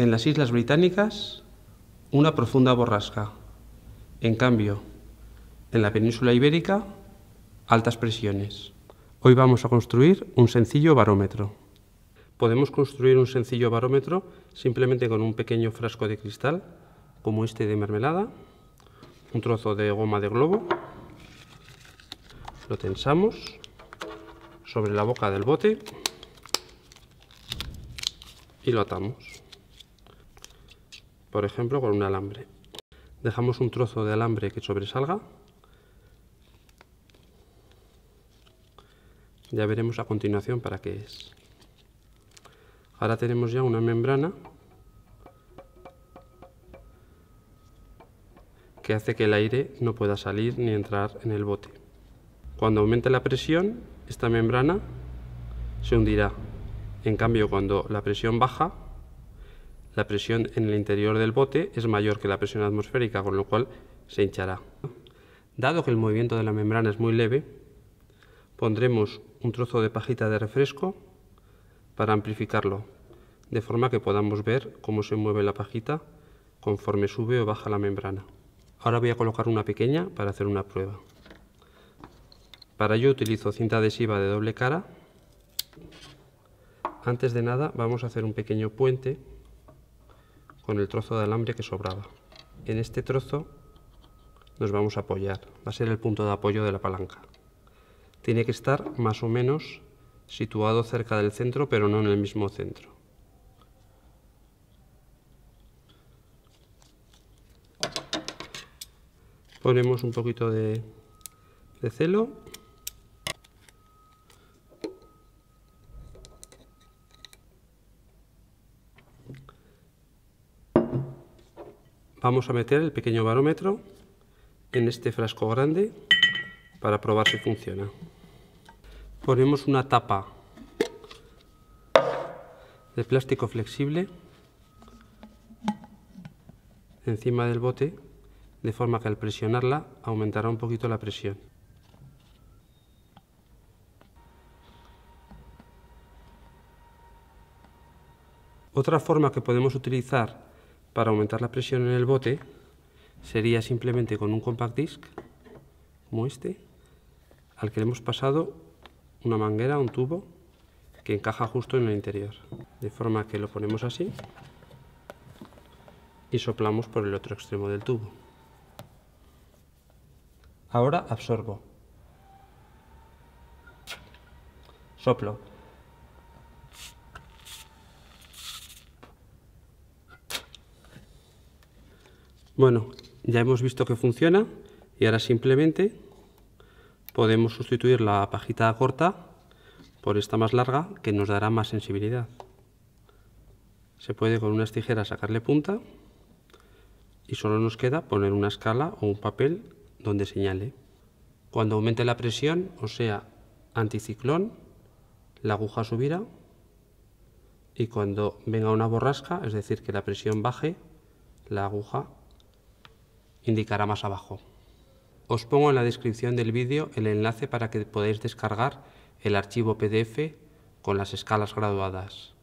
En las Islas Británicas, una profunda borrasca. En cambio, en la península ibérica, altas presiones. Hoy vamos a construir un sencillo barómetro. Podemos construir un sencillo barómetro simplemente con un pequeño frasco de cristal, como este de mermelada, un trozo de goma de globo, lo tensamos sobre la boca del bote y lo atamos por ejemplo con un alambre. Dejamos un trozo de alambre que sobresalga. Ya veremos a continuación para qué es. Ahora tenemos ya una membrana que hace que el aire no pueda salir ni entrar en el bote. Cuando aumente la presión, esta membrana se hundirá. En cambio, cuando la presión baja, la presión en el interior del bote es mayor que la presión atmosférica, con lo cual se hinchará. Dado que el movimiento de la membrana es muy leve, pondremos un trozo de pajita de refresco para amplificarlo, de forma que podamos ver cómo se mueve la pajita conforme sube o baja la membrana. Ahora voy a colocar una pequeña para hacer una prueba. Para ello utilizo cinta adhesiva de doble cara. Antes de nada vamos a hacer un pequeño puente con el trozo de alambre que sobraba. En este trozo nos vamos a apoyar, va a ser el punto de apoyo de la palanca. Tiene que estar más o menos situado cerca del centro, pero no en el mismo centro. Ponemos un poquito de, de celo Vamos a meter el pequeño barómetro en este frasco grande para probar si funciona. Ponemos una tapa de plástico flexible encima del bote de forma que al presionarla aumentará un poquito la presión. Otra forma que podemos utilizar para aumentar la presión en el bote sería simplemente con un compact disc como este al que le hemos pasado una manguera, un tubo que encaja justo en el interior de forma que lo ponemos así y soplamos por el otro extremo del tubo ahora absorbo soplo Bueno, ya hemos visto que funciona y ahora simplemente podemos sustituir la pajita corta por esta más larga que nos dará más sensibilidad. Se puede con unas tijeras sacarle punta y solo nos queda poner una escala o un papel donde señale. Cuando aumente la presión, o sea, anticiclón, la aguja subirá y cuando venga una borrasca, es decir, que la presión baje, la aguja indicará más abajo. Os pongo en la descripción del vídeo el enlace para que podáis descargar el archivo PDF con las escalas graduadas.